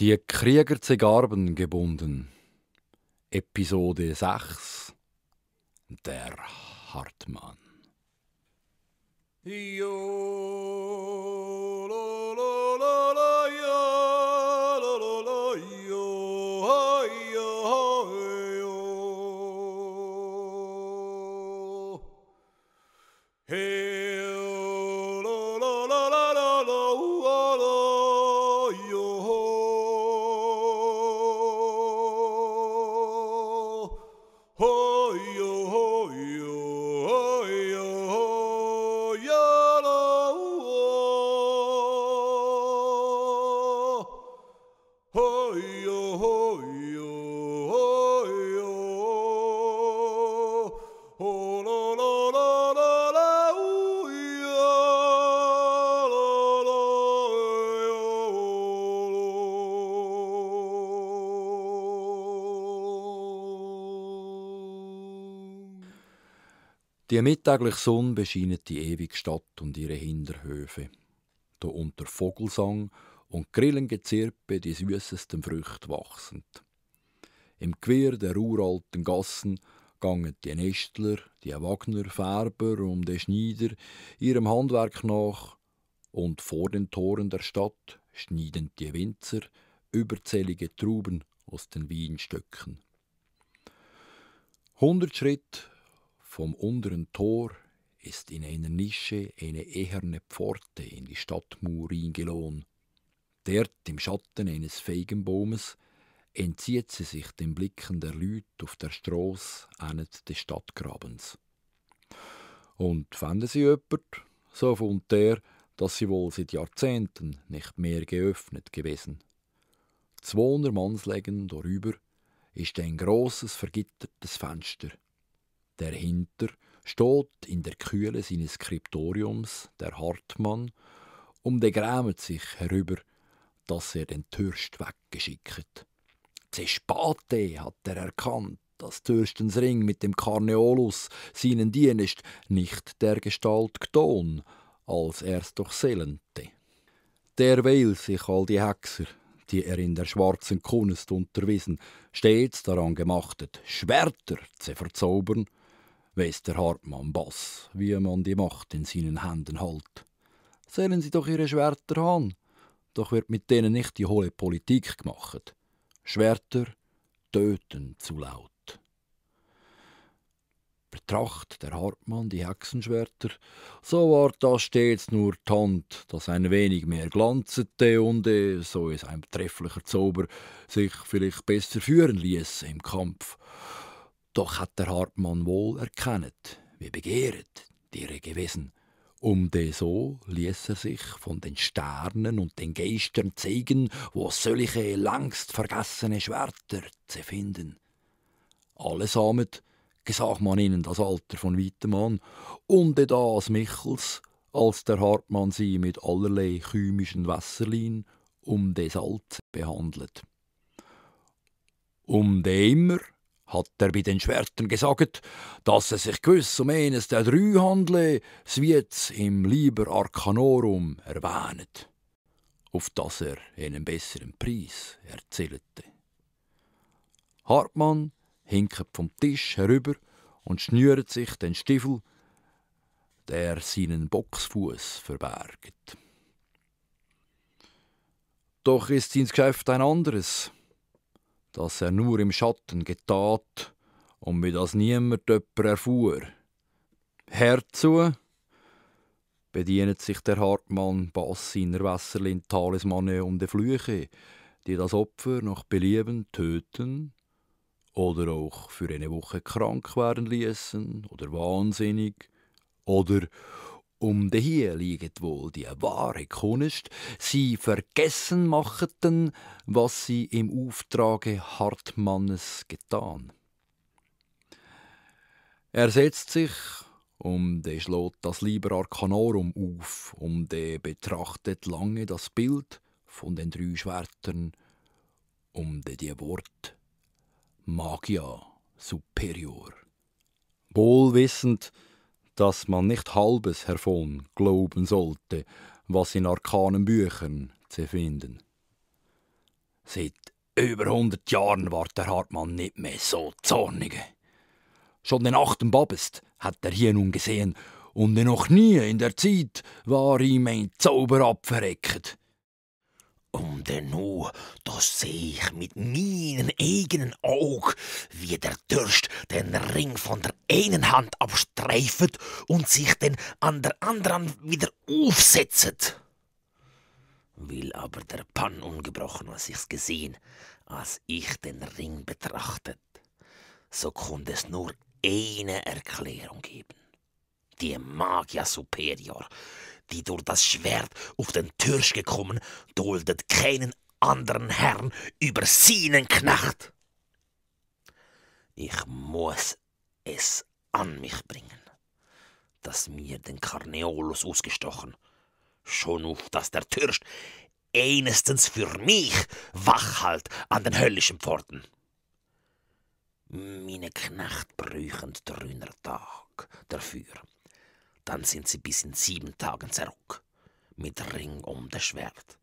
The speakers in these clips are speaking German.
Die Krieger zu Garben gebunden. Episode 6 Der Hartmann. Jo. Die mittägliche Sonne bescheinet die ewige Stadt und ihre Hinterhöfe. Da unter Vogelsang und Grillengezirpe die süßesten Früchte wachsend. Im Gewirr der uralten Gassen gangen die Nestler, die Wagner, Färber und die Schneider ihrem Handwerk nach und vor den Toren der Stadt schneiden die Winzer überzählige Trauben aus den Weinstöcken. Hundert Schritte vom unteren Tor ist in einer Nische eine eherne Pforte in die Stadtmauer eingelohnt. Dort im Schatten eines Feigenbaumes entzieht sie sich den Blicken der Leute auf der Strasse eines des Stadtgrabens. Und fanden sie jemand, so fand der, dass sie wohl seit Jahrzehnten nicht mehr geöffnet gewesen. Zwohner Mannslegen darüber ist ein grosses vergittertes Fenster – Dahinter steht in der Kühle seines Skriptoriums der Hartmann und der grämt sich herüber, dass er den Türst weggeschickt. Zespate hat er erkannt, dass Türstens Ring mit dem Karneolus seinen Dienst nicht der Gestalt getan, als er's doch selente. Derweil sich all die Hexer, die er in der schwarzen Kunst unterwiesen, stets daran gemachtet, Schwerter zu verzaubern weiss der Hartmann Bass, wie man die Macht in seinen Händen hält. Sehen Sie doch Ihre Schwerter an. Doch wird mit denen nicht die hohle Politik gemacht. Schwerter töten zu laut. Betracht der Hartmann die Hexenschwerter, so war das stets nur Tant, das ein wenig mehr glanzete und, äh, so ist ein trefflicher Zauber, sich vielleicht besser führen ließ im Kampf. Doch hat der Hartmann wohl erkennet, wie begehret ihre gewesen. Um de so ließ er sich von den Sternen und den Geistern zeigen, wo solche längst vergessene Schwerter zu finden. Allesamt gesagt man ihnen das Alter von weitem an, und das Michels, als der Hartmann sie mit allerlei chemischen Wässerlin um de Salz behandelt. Um de immer hat er bei den Schwertern gesagt, dass es sich gewiss um eines der drei handle, es im Liber Arcanorum erwähnet, auf das er einen besseren Preis erzählte. Hartmann hinkt vom Tisch herüber und schnürt sich den Stiefel, der seinen Boxfuß verbergt. Doch ist sein Geschäft ein anderes dass er nur im Schatten getat und wie das niemand jemand erfuhr. Herzu bedient sich der Hartmann Bass seiner Wässerlin Talismane und der Flüche, die das Opfer nach Belieben töten oder auch für eine Woche krank werden ließen oder wahnsinnig oder um den hier liegt wohl die wahre Kunst. Sie vergessen machten, was sie im Auftrage Hartmannes getan. Er setzt sich um er schlägt das Liber Arcanorum auf um er betrachtet lange das Bild von den drei Schwertern und die Wort Magia Superior. Wohl wissend, dass man nicht halbes hervon glauben sollte, was in arkanen Büchern zu finden. Seit über hundert Jahren war der Hartmann nicht mehr so zornig. Schon den achten Babest hat er hier nun gesehen, und noch nie in der Zeit war ihm ein Zauber abverreckt. Und dann, da sehe ich mit meinen eigenen Augen, wie der Durst den Ring von der einen Hand abstreift und sich dann an der anderen wieder aufsetzt. Will aber der Pan ungebrochen, was ich's gesehen, als ich den Ring betrachtet, so konnte es nur eine Erklärung geben. Die Magia Superior die durch das Schwert auf den Türsch gekommen, duldet keinen anderen Herrn über seinen Knecht. Ich muss es an mich bringen, dass mir den Karneolus ausgestochen, schon auf dass der Türsch einestens für mich wach an den höllischen Pforten. Meine Knecht brüchen drüner Tag dafür dann sind sie bis in sieben Tagen zurück, mit Ring um das Schwert.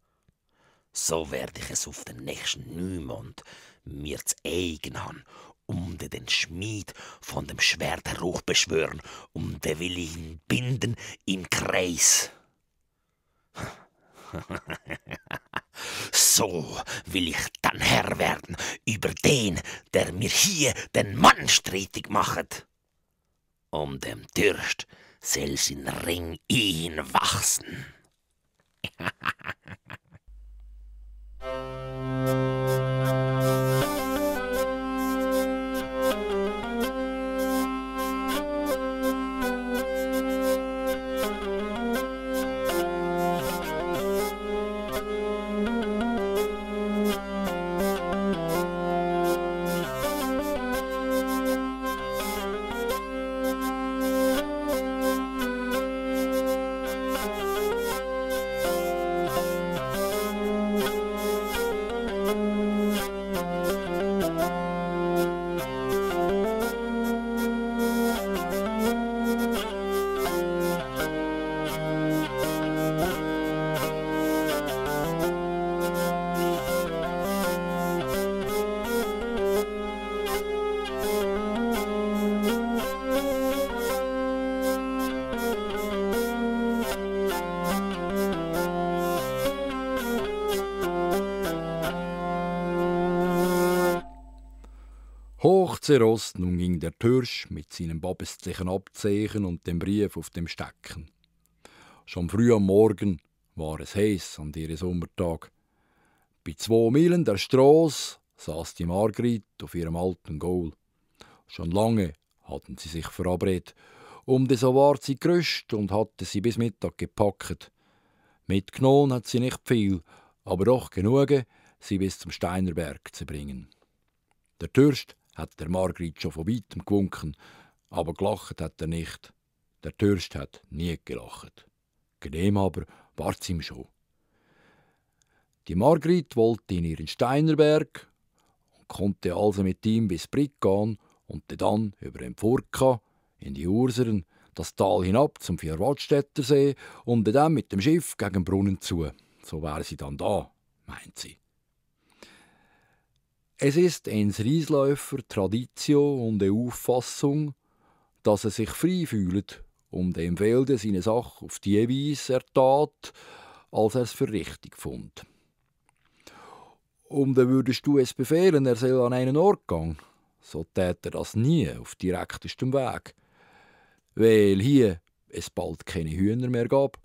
So werde ich es auf den nächsten Neumond mir zu eigen haben um den Schmied von dem Schwert hoch beschwören, um den will ich ihn binden im Kreis. so will ich dann Herr werden über den, der mir hier den Mann streitig machet. Um dem Dürst, in ring ihn wachsen. Hoch zerrost nun ging der Türsch mit seinem babestlichen Abzeichen und dem Brief auf dem Stecken. Schon früh am Morgen war es heiß an ihrem Sommertag. Bei zwei Meilen der Straße saß die Margrit auf ihrem alten Gaul. Schon lange hatten sie sich verabredet. Um das war sie gerüstet und hatte sie bis Mittag gepackt. Mitgenommen hat sie nicht viel, aber doch genug, sie bis zum Steinerberg zu bringen. Der Türst hat der Margrit schon von weitem gewunken, aber gelacht hat er nicht. Der Törst hat nie gelacht. Genehm aber war's ihm schon. Die Margrit wollte in ihren Steinerberg und konnte also mit ihm bis Brick gehen und dann über den Furka in die Urseren das Tal hinab zum Vierwaldstättersee und dann mit dem Schiff gegen den Brunnen zu. So wäre sie dann da, meint sie. Es ist eins Riesläufer Tradition und Auffassung, dass er sich frei fühlt um dem Wälde seine Sache auf die Weise ertat, als er es für richtig fand. Und dann würdest du es befehlen, er soll an einen Ort gehen, so tät er das nie auf direktestem Weg, weil hier es bald keine Hühner mehr gab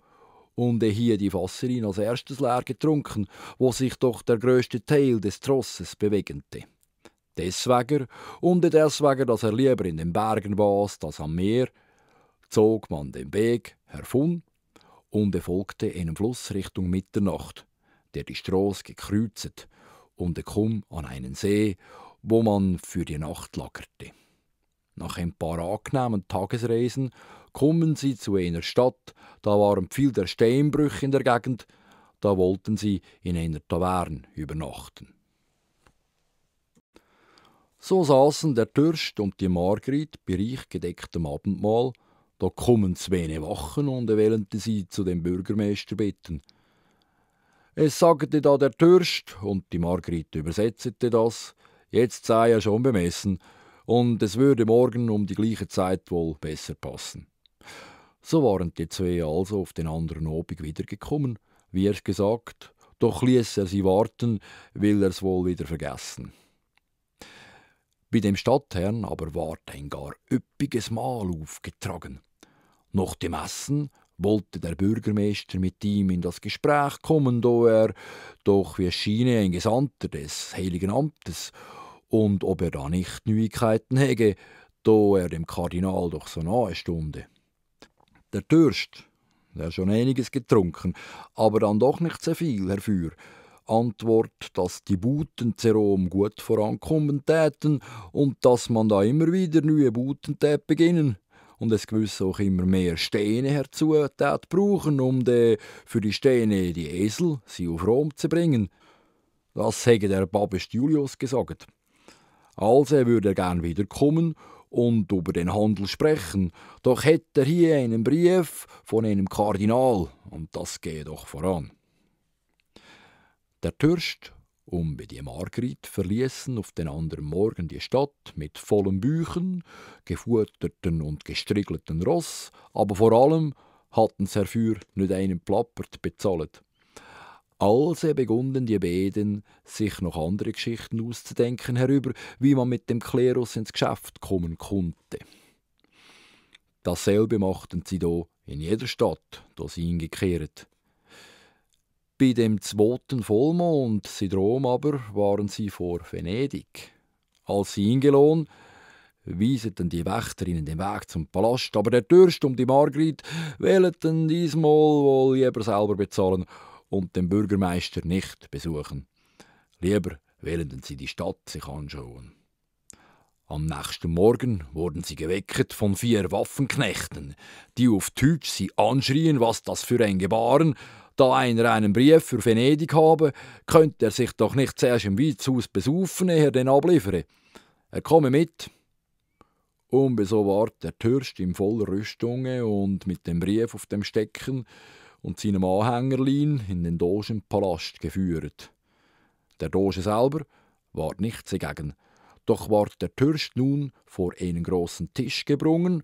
und hier die Fasserin als erstes leer getrunken, wo sich doch der größte Teil des Trosses bewegte. Deswegen und deswegen, dass er lieber in den Bergen war als am Meer, zog man den Weg hervon und folgte einem Fluss Richtung Mitternacht, der die Straße gekreuzt und kam an einen See, wo man für die Nacht lagerte. Nach ein paar angenehmen Tagesreisen kommen sie zu einer Stadt, da waren viel der Steinbrüche in der Gegend, da wollten sie in einer Taverne übernachten. So saßen der Durst und die Margrit bei reich gedecktem Abendmahl, da kommen zwei Wachen und wählten sie zu dem Bürgermeister bitten. Es sagte da der Durst, und die Margrit übersetzte das, jetzt sei er schon bemessen, und es würde morgen um die gleiche Zeit wohl besser passen. So waren die zwei also auf den anderen Obig wiedergekommen, wie er gesagt, doch ließ er sie warten, will es wohl wieder vergessen. Bei dem Stadtherrn aber ward ein gar üppiges Mahl aufgetragen. Nach dem Essen wollte der Bürgermeister mit ihm in das Gespräch kommen, da er, doch wie es schiene, ein Gesandter des Heiligen Amtes und ob er da nicht Neuigkeiten hege, da er dem Kardinal doch so nahe stunde. Der Durst, der schon einiges getrunken, aber dann doch nicht sehr viel herfür, Antwort, dass die Buten zu Rom gut vorankommen täten und dass man da immer wieder neue Buten tät beginnen und es gewiss auch immer mehr Steine herzu tät brauchen, um de, für die Steine die Esel sie auf Rom zu bringen. Das hätte der Babist Julius gesagt. Also er würde gern wiederkommen und über den Handel sprechen. Doch hätte er hier einen Brief von einem Kardinal, und das gehe doch voran. Der Türst und bei die Margrit verließen auf den anderen Morgen die Stadt mit vollen Büchern, gefutterten und gestriegelten Ross, aber vor allem hatten sie dafür nicht einen Plappert bezahlt. Also begannen die beiden, sich noch andere Geschichten auszudenken herüber, wie man mit dem Klerus ins Geschäft kommen konnte. Dasselbe machten sie da in jeder Stadt, da sie eingekehrt. Bei dem zweiten Vollmond in Rom aber waren sie vor Venedig. Als sie eingelohnt, wieseten die Wächter ihnen den Weg zum Palast, aber der Durst um die Margrit wählten diesmal wohl jeder selber bezahlen – und den Bürgermeister nicht besuchen. Lieber wählten sie die Stadt sich anschauen. Am nächsten Morgen wurden sie geweckt von vier Waffenknechten, die auf Deutsch sie anschrien, was das für ein Gebaren. Da einer einen Brief für Venedig habe, könnte er sich doch nicht zuerst im Weizhaus besaufen, ehe er den abliefere. Er komme mit. Und so ward der Türst in voller Rüstung und mit dem Brief auf dem Stecken und seinem Anhängerlein in den Dogenpalast geführt. Der Doge selber war nichts dagegen, doch ward der Türst nun vor einen großen Tisch gebrungen,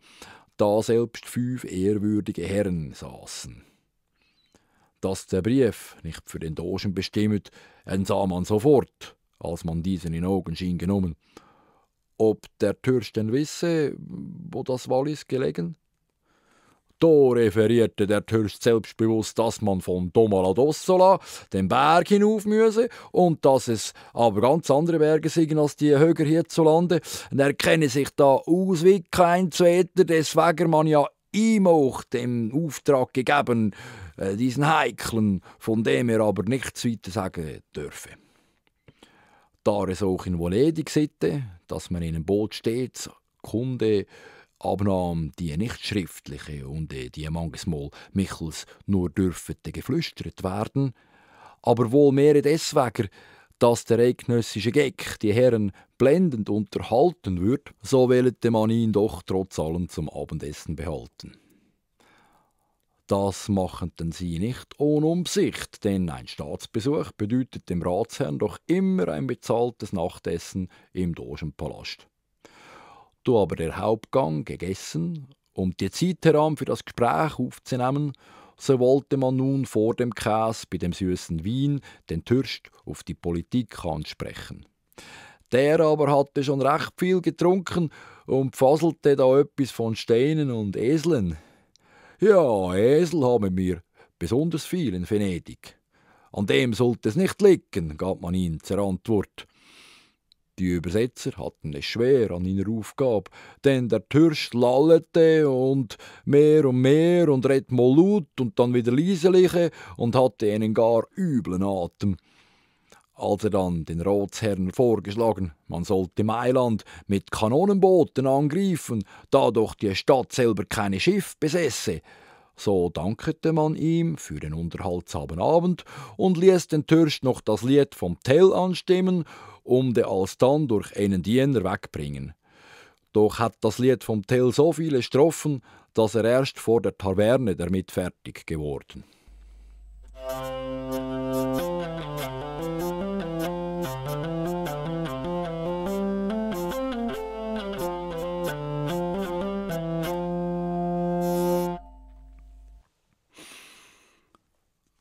da selbst fünf ehrwürdige Herren saßen. Dass der Brief nicht für den Dogen bestimmt, entsah man sofort, als man diesen in Augenschein genommen. Ob der Türst denn wisse, wo das Wallis gelegen? Da referierte der Türst selbstbewusst, dass man von Domala d'Ossola den Berg hinauf müsse und dass es aber ganz andere Berge seien als die höher hierzulande. er kenne sich da aus wie kein Zweiter, deswegen man ja ihm auch den Auftrag gegeben, äh, diesen Heiklen, von dem er aber nichts weiter sagen dürfe. Da es auch in Venedig sitte, dass man in einem Boot stets Kunde Abnahme, die nicht schriftliche und äh, die manchmal michels nur dürfte geflüstert werden, aber wohl mehr deswegen, dass der eidgenössische Gag die Herren blendend unterhalten wird, so wählte man ihn doch trotz allem zum Abendessen behalten. Das machten sie nicht ohne Umsicht, denn ein Staatsbesuch bedeutet dem Ratsherrn doch immer ein bezahltes Nachtessen im Dogenpalast du aber den Hauptgang gegessen, um die Zeit heran für das Gespräch aufzunehmen, so wollte man nun vor dem Käse bei dem süßen Wein den Türst auf die Politik ansprechen. Der aber hatte schon recht viel getrunken und faselte da etwas von Steinen und Eseln. Ja, Esel haben wir besonders viel in Venedig. An dem sollte es nicht liegen, gab man ihm zur Antwort. Die Übersetzer hatten es schwer an ihrer Aufgabe, denn der Türsch lallete und mehr und mehr und red mal laut und dann wieder lieseliche und hatte einen gar üblen Atem. Als er dann den Ratsherren vorgeschlagen, man sollte Mailand mit Kanonenbooten angreifen, da doch die Stadt selber keine Schiff besesse, so dankte man ihm für den unterhaltsamen Abend und ließ den Türsch noch das Lied vom Tell anstimmen, um den alsdann durch einen Diener wegbringen. Doch hat das Lied vom Tell so viele Strophen, dass er erst vor der Taverne damit fertig geworden.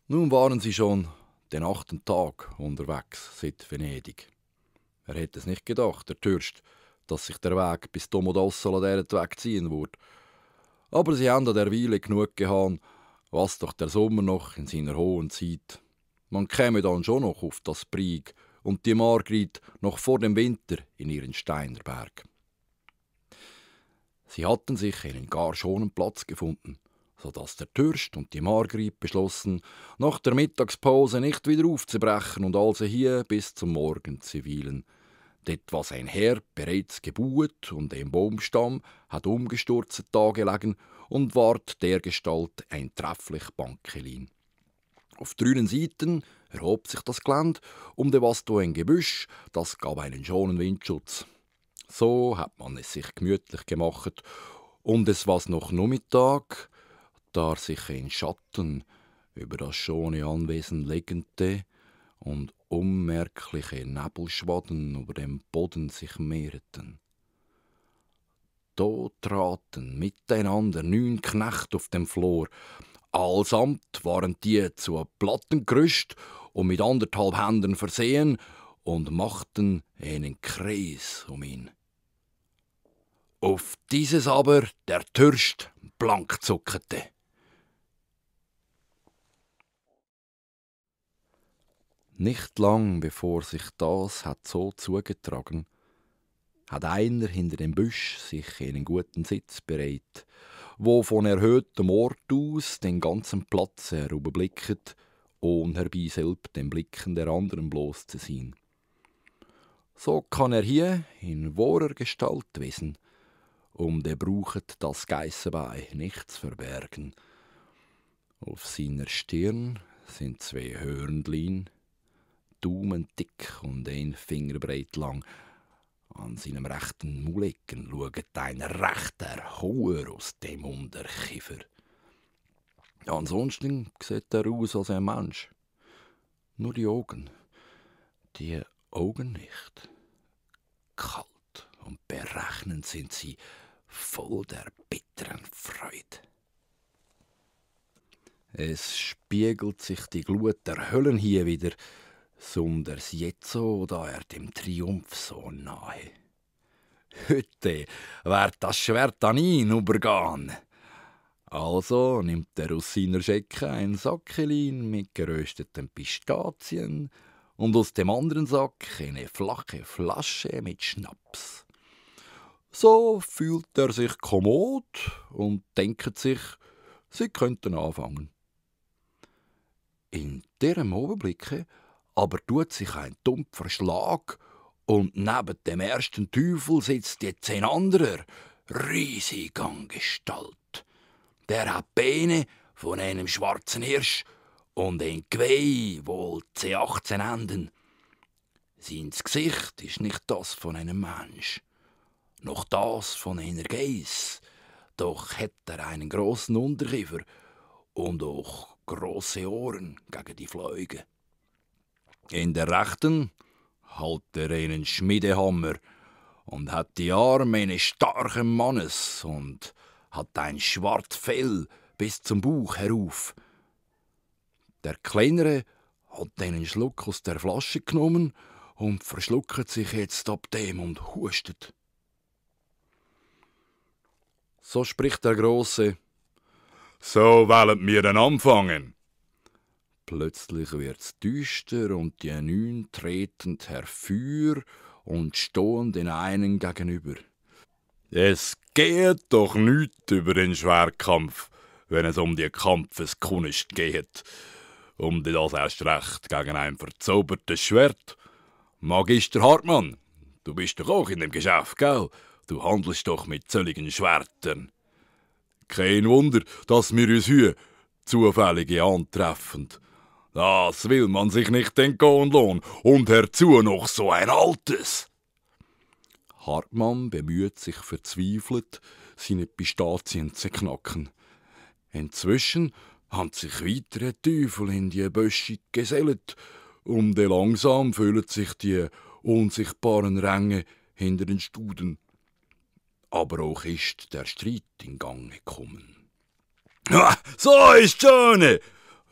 Nun waren sie schon den achten Tag unterwegs seit Venedig. Er hätte es nicht gedacht, der Türst, dass sich der Weg bis Domodossola Weg ziehen würde. Aber sie haben an der Weile genug gehabt, was doch der Sommer noch in seiner hohen Zeit. Man käme dann schon noch auf das Brieg und die Margrit noch vor dem Winter in ihren Steinerberg. Sie hatten sich einen gar schonen Platz gefunden sodass der Türst und die Margrit beschlossen, nach der Mittagspause nicht wieder aufzubrechen und also hier bis zum Morgen zu weilen. Dort war sein Herr bereits gebuet und im Baumstamm hat umgestürzt dagelegen und ward dergestalt ein trefflich Bankelin. Auf drünen Seiten erhob sich das Gelände, um de was ein Gebüsch, das gab einen schonen Windschutz. So hat man es sich gemütlich gemacht und es war noch nur Mittag, da er sich in Schatten über das schöne Anwesen legte und unmerkliche Nebelschwaden über dem Boden sich mehrten. Da traten miteinander neun Knecht auf dem Flur. Allsamt waren die zu Platten gerüstet und mit anderthalb Händen versehen und machten einen Kreis um ihn. Auf dieses aber der Türst blank zuckte. Nicht lang bevor sich das hat so zugetragen, hat einer hinter dem Büsch sich einen guten Sitz bereit, wo von erhöhtem Ort aus den ganzen Platz herüberblicket, ohne herbei selbst den Blicken der anderen bloß zu sein. So kann er hier in wahrer Gestalt wesen, um der bruchet das Geissenbein nicht zu verbergen. Auf seiner Stirn sind zwei Hörnlein, Daumen dick und ein Fingerbreit lang. An seinem rechten Mulicken schaut ein rechter Hauer aus dem Unterkiefer. Ansonsten sieht er aus als ein Mensch. Nur die Augen. Die Augen nicht. Kalt und berechnend sind sie, voll der bitteren Freude. Es spiegelt sich die Glut der Höllen hier wieder, sonders jetzt da er dem Triumph so nahe. Heute wird das Schwert an ihn übergehen. Also nimmt er aus seiner Schecke ein Sackelin mit gerösteten Pistazien und aus dem anderen Sack eine flache Flasche mit Schnaps. So fühlt er sich kommod und denkt sich, sie könnten anfangen. In diesem Augenblick aber tut sich ein dumpfer Schlag und neben dem ersten Teufel sitzt jetzt ein anderer, riesig Gestalt. Der hat Beine von einem schwarzen Hirsch und ein Geweih, wohl C18 enden. Sein Gesicht ist nicht das von einem Mensch, noch das von einer Geiss. Doch hat er einen großen Unterkiefer und auch große Ohren gegen die Fleuge. In der rechten hält er einen Schmiedehammer und hat die Arme eines starken Mannes und hat ein schwarz Fell bis zum Bauch herauf. Der Kleinere hat einen Schluck aus der Flasche genommen und verschluckt sich jetzt ab dem und hustet. So spricht der Große. So wollen wir dann anfangen. Plötzlich wird's düster und die Neun treten herfür und stehen den einen gegenüber. Es geht doch nüt über den Schwerkampf, wenn es um die Kampfeskunst geht. Um das erst recht gegen ein verzaubertes Schwert. Magister Hartmann, du bist doch auch in dem Geschäft, gell? Du handelst doch mit zölligen Schwertern. Kein Wunder, dass wir uns hier zufällige antreffen. Das will man sich nicht entgehen lassen. Und herzu noch so ein altes. Hartmann bemüht sich verzweifelt, seine Pistazien zu knacken. Inzwischen haben sich weitere Teufel in die Böschung gesellt und langsam füllen sich die unsichtbaren Ränge hinter den Studen. Aber auch ist der Streit in Gang gekommen. so ist Schöne!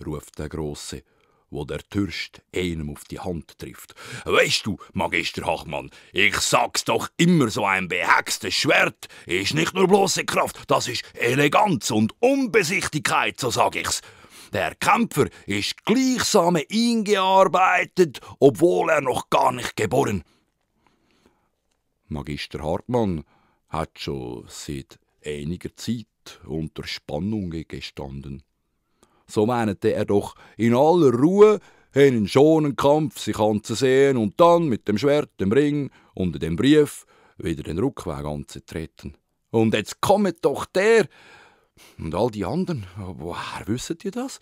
ruft der Große wo der Türst einem auf die Hand trifft. Weißt du, Magister Hachmann, ich sag's doch immer so ein behextes Schwert ist nicht nur bloße Kraft, das ist Eleganz und Unbesichtigkeit, so sag ich's. Der Kämpfer ist gleichsam eingearbeitet, obwohl er noch gar nicht geboren. Magister Hartmann hat schon seit einiger Zeit unter Spannungen gestanden so meinte er doch, in aller Ruhe, hin schonen Kampf, sich anzusehen und dann mit dem Schwert, dem Ring und dem Brief wieder den Rückweg anzutreten. Und jetzt kommt doch der und all die anderen. Woher wissen ihr das?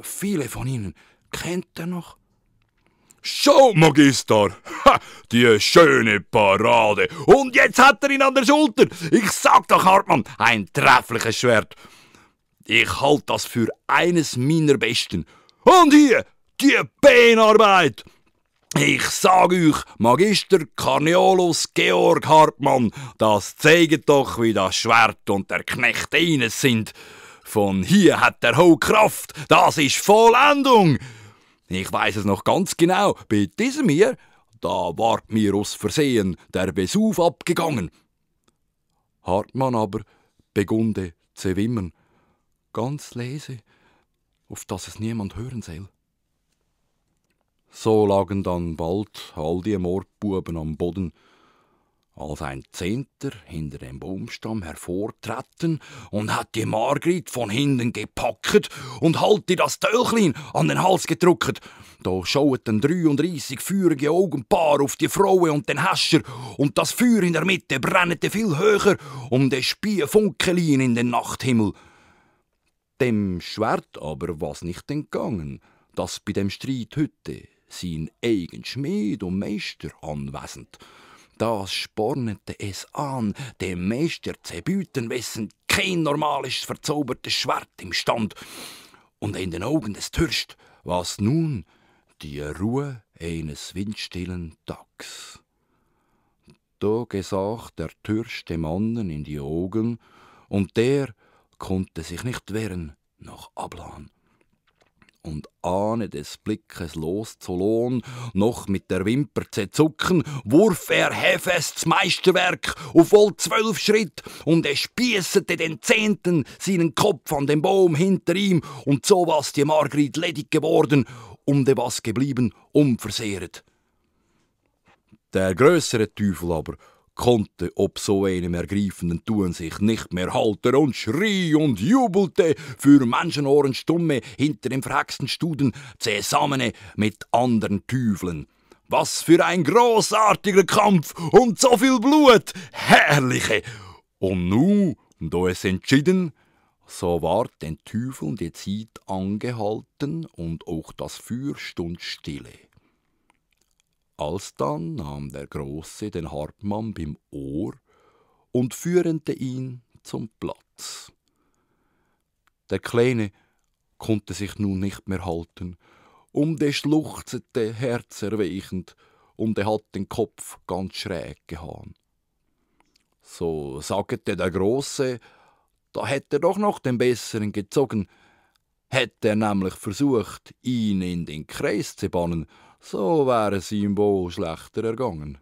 Viele von ihnen kennt er noch. Schau, Magister! Ha, die schöne Parade! Und jetzt hat er ihn an der Schulter! Ich sag doch, Hartmann, ein treffliches Schwert! Ich halte das für eines meiner besten. Und hier, die Beinarbeit! Ich sage euch, Magister Carniolus Georg Hartmann, das zeigt doch, wie das Schwert und der Knecht eines sind. Von hier hat der Ho Kraft, das ist Vollendung. Ich weiß es noch ganz genau, bei diesem hier, da ward mir aus Versehen der Besuch abgegangen. Hartmann aber begunde zu wimmern ganz leise, auf dass es niemand hören soll. So lagen dann bald all die Mordbuben am Boden, als ein Zehnter hinter dem Baumstamm hervortreten und hat die Margrit von hinten gepackt und halt ihr das Tölchlin an den Hals gedrückt. Da schauten 33 feurige Augenpaar auf die Frauen und den Häscher und das Feuer in der Mitte brennete viel höher um den Spiefunkelin in den Nachthimmel. Dem Schwert aber was nicht entgangen, dass bei dem Streit heute sein eigen Schmied und Meister anwesend. Das spornete es an, dem Meister zu büten, wessen kein normales verzaubertes Schwert im Stand und in den Augen des Türst, was nun die Ruhe eines windstillen Tags. Da gesach der Türst dem anderen in die Augen, und der konnte sich nicht wehren noch Ablan. Und ahne des Blickes loszulon, noch mit der Wimper zu zucken, wurf er hefest Meisterwerk auf wohl zwölf Schritt und er spießete den Zehnten seinen Kopf an den Baum hinter ihm und so was die Margrit ledig geworden um de was geblieben unversehret. Der größere Teufel aber konnte ob so einem ergreifenden Tun sich nicht mehr halten und schrie und jubelte für Menschenohren stumme hinter dem frägsten Studen zusammen mit anderen Tüfeln. Was für ein großartiger Kampf und so viel Blut! Herrliche! Und nu, da es entschieden, so ward den Tüfeln die Zeit angehalten und auch das Feuer stund stille. Alsdann nahm der Große den Hartmann beim Ohr und führte ihn zum Platz. Der Kleine konnte sich nun nicht mehr halten, um und schluchzete Herz herzerweichend, und er hat den Kopf ganz schräg gehauen. So sagte der Große, da hätte er doch noch den Besseren gezogen, hätte er nämlich versucht, ihn in den Kreis zu bannen so wäre es ihm wohl schlechter ergangen.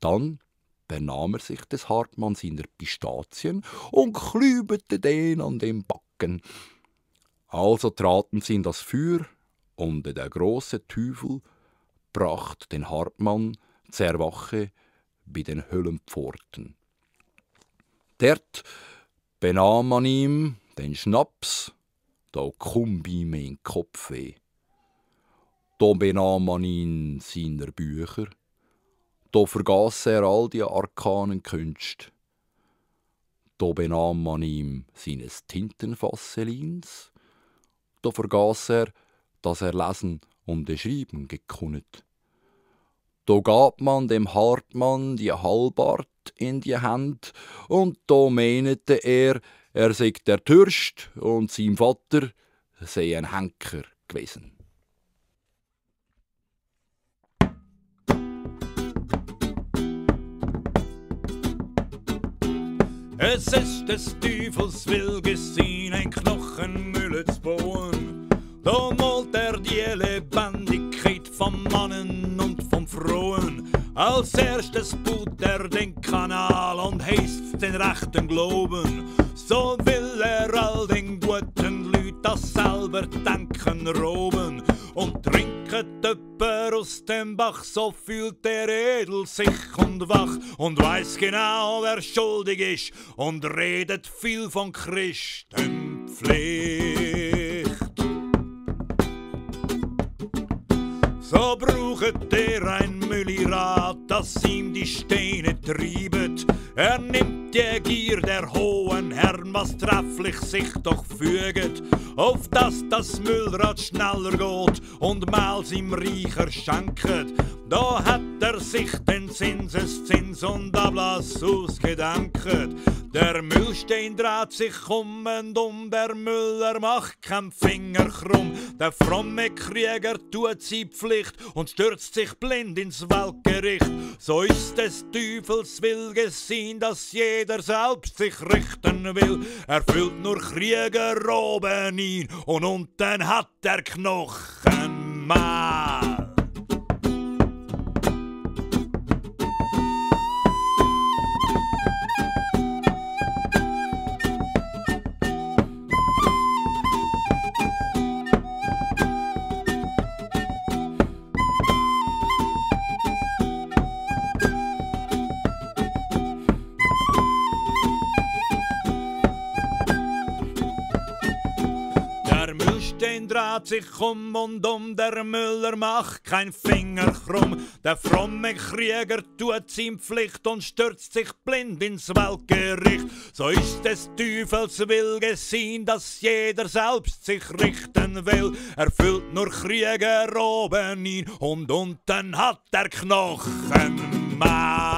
Dann benahm er sich des Hartmanns in der Pistazien und klübete den an dem Backen. Also traten sie in das Feuer, und der große Teufel brachte den Hartmann zur Wache bei den Höllenpforten. Dort benahm man ihm den Schnaps, da kumbi ihm in den Kopf weh. Da benahm man ihn seiner Bücher, da vergaß er all die arkanen Künste. Da benahm man ihm seines Tintenfasselins, da vergaß er, dass er lesen und schreiben gekunnet. Da gab man dem Hartmann die Halbart in die Hand, und da meinte er, er sei der Türst und sein Vater sei ein Henker gewesen. Es ist des Teufels Will gesehen, ein Knochenmühle zu bauen. Da malt er die Lebendigkeit vom Mannen und vom Frauen. Als erstes baut er den Kanal und heißt den rechten Glauben. So will er all den guten Leuten das selber denken roben und trinket öpper aus dem Bach, so fühlt der Edel sich und wach und weiß genau, wer schuldig ist und redet viel von Christenpflicht. So braucht er ein Müllirat, das ihm die Steine triebet, er nimmt die Gier der hohen Herren, was trefflich sich doch füget, auf dass das Müllrad schneller geht und mals im Reicher schenket. Da hat er sich den Zinseszins und Ablass ausgedenket. Der Müllstein dreht sich um und um, der Müller macht keinen Finger krumm. Der fromme Krieger tut sie Pflicht und stürzt sich blind ins Weltgericht. So ist des Teufels Will gesehen, dass jeder jeder selbst sich richten will. Er füllt nur Krieger oben ein und unten hat er Knochenmaß. schaut sich um und um, der Müller macht kein Finger krumm. Der fromme Krieger tut ihm Pflicht und stürzt sich blind ins Weltgericht. So ist des Teufels Will gesehen, dass jeder selbst sich richten will. Er füllt nur Krieger oben hin und unten hat er Knochen. Mann.